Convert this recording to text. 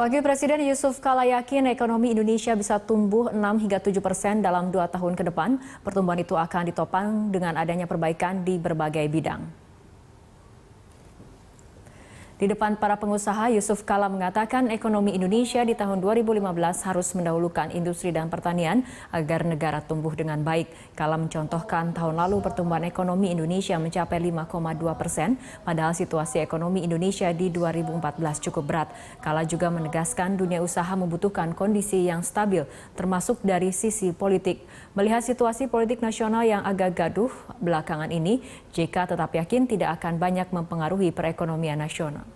Wakil Presiden Yusuf Kala yakin ekonomi Indonesia bisa tumbuh 6 hingga 7 persen dalam dua tahun ke depan. Pertumbuhan itu akan ditopang dengan adanya perbaikan di berbagai bidang. Di depan para pengusaha, Yusuf Kala mengatakan ekonomi Indonesia di tahun 2015 harus mendahulukan industri dan pertanian agar negara tumbuh dengan baik. Kala mencontohkan tahun lalu pertumbuhan ekonomi Indonesia mencapai 5,2 persen, padahal situasi ekonomi Indonesia di 2014 cukup berat. Kala juga menegaskan dunia usaha membutuhkan kondisi yang stabil, termasuk dari sisi politik. Melihat situasi politik nasional yang agak gaduh belakangan ini, JK tetap yakin tidak akan banyak mempengaruhi perekonomian nasional.